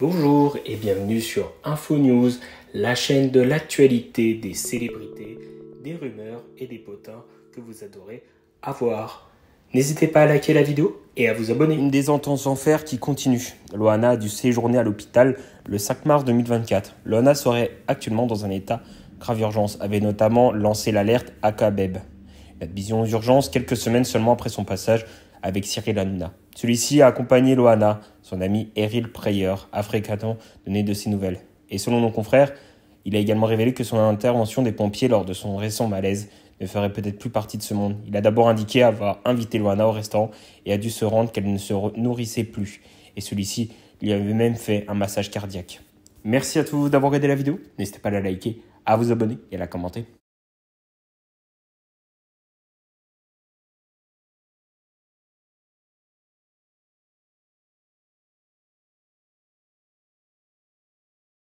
Bonjour et bienvenue sur Info News, la chaîne de l'actualité des célébrités, des rumeurs et des potins que vous adorez avoir. N'hésitez pas à liker la vidéo et à vous abonner. Une des ententes en fer qui continue. Loana a dû séjourner à l'hôpital le 5 mars 2024. Loana serait actuellement dans un état grave urgence, avait notamment lancé l'alerte à Kabeb. vision d'urgence quelques semaines seulement après son passage avec Cyril Hanouna. Celui-ci a accompagné Loana, son ami Eril Preyer, africain, donné de ses nouvelles. Et selon nos confrères, il a également révélé que son intervention des pompiers lors de son récent malaise ne ferait peut-être plus partie de ce monde. Il a d'abord indiqué avoir invité Loana au restaurant et a dû se rendre qu'elle ne se nourrissait plus. Et celui-ci lui avait même fait un massage cardiaque. Merci à tous d'avoir regardé la vidéo. N'hésitez pas à la liker, à vous abonner et à la commenter.